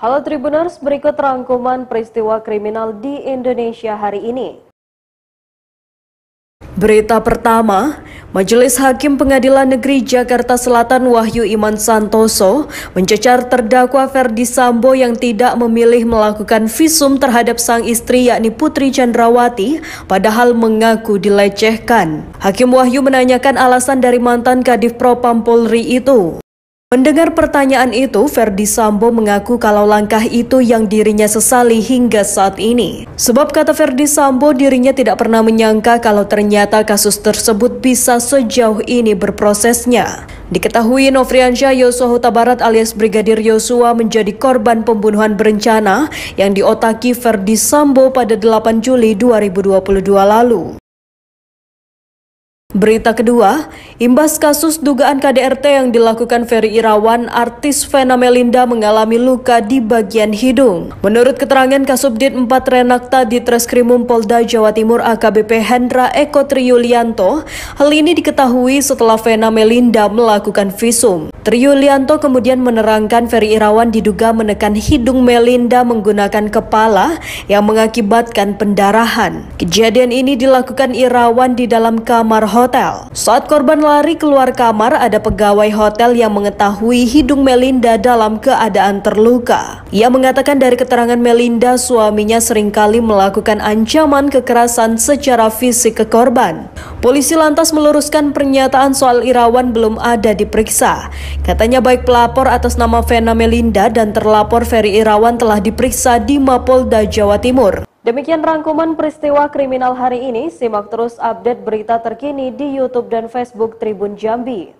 Halo Tribuners, berikut rangkuman peristiwa kriminal di Indonesia hari ini. Berita pertama, Majelis Hakim Pengadilan Negeri Jakarta Selatan Wahyu Iman Santoso mencecar terdakwa Ferdi Sambo yang tidak memilih melakukan visum terhadap sang istri yakni Putri Chandrawati padahal mengaku dilecehkan. Hakim Wahyu menanyakan alasan dari mantan Kadif Propam Polri itu. Mendengar pertanyaan itu, Verdi Sambo mengaku kalau langkah itu yang dirinya sesali hingga saat ini. Sebab kata Verdi Sambo, dirinya tidak pernah menyangka kalau ternyata kasus tersebut bisa sejauh ini berprosesnya. Diketahui Nofriansyah Yosua Huta Barat alias Brigadir Yosua menjadi korban pembunuhan berencana yang diotaki Verdi Sambo pada 8 Juli 2022 lalu. Berita kedua, imbas kasus dugaan KDRT yang dilakukan Ferry Irawan, artis Vena Melinda mengalami luka di bagian hidung. Menurut keterangan Kasubdit 4 Renakta di Treskrimum Polda Jawa Timur AKBP Hendra Eko Triyulianto, hal ini diketahui setelah Vena Melinda melakukan visum. Triyulianto kemudian menerangkan Ferry Irawan diduga menekan hidung Melinda menggunakan kepala yang mengakibatkan pendarahan. Kejadian ini dilakukan Irawan di dalam kamar hotel hotel. Saat korban lari keluar kamar, ada pegawai hotel yang mengetahui hidung Melinda dalam keadaan terluka. Ia mengatakan dari keterangan Melinda, suaminya seringkali melakukan ancaman kekerasan secara fisik ke korban. Polisi lantas meluruskan pernyataan soal Irawan belum ada diperiksa. Katanya baik pelapor atas nama Vena Melinda dan terlapor Ferry Irawan telah diperiksa di Mapolda Jawa Timur. Demikian rangkuman peristiwa kriminal hari ini. Simak terus update berita terkini di YouTube dan Facebook Tribun Jambi.